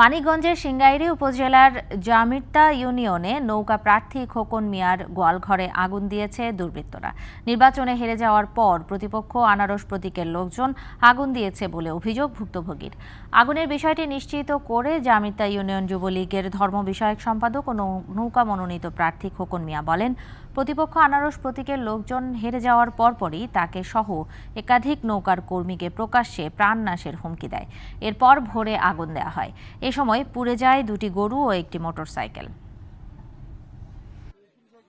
মানিকগঞ্জের সিঙ্গাইরি উপজেলার জামিরতা ইউনিয়নে নৌকা প্রার্থী খোকন মিয়ার গোয়ালঘরে আগুন দিয়েছে দুর্বৃত্তরা নির্বাচনে হেরে যাওয়ার পর প্রতিপক্ষ আনারস প্রতীকের লোকজন আগুন দিয়েছে বলে অভিযোগ ভুক্তভোগীর আগুনের বিষয়টি নিশ্চিত করে জামিরতা ইউনিয়ন যুবলীগের ধর্ম বিষয়ক সম্পাদক ও নৌকা মনোনীত প্রার্থী খোকন মিয়া বলেন প্রতিপক্ষ আনারস প্রতীকের লোকজন হেরে যাওয়ার পরপরই তাকে সহ একাধিক নৌকার কর্মীকে প্রকাশ্যে প্রাণ নাশের হুমকি দেয় এরপর ভোরে আগুন দেওয়া হয় এ সময় পুড়ে যায় দুটি গরু ও একটি মোটরসাইকেল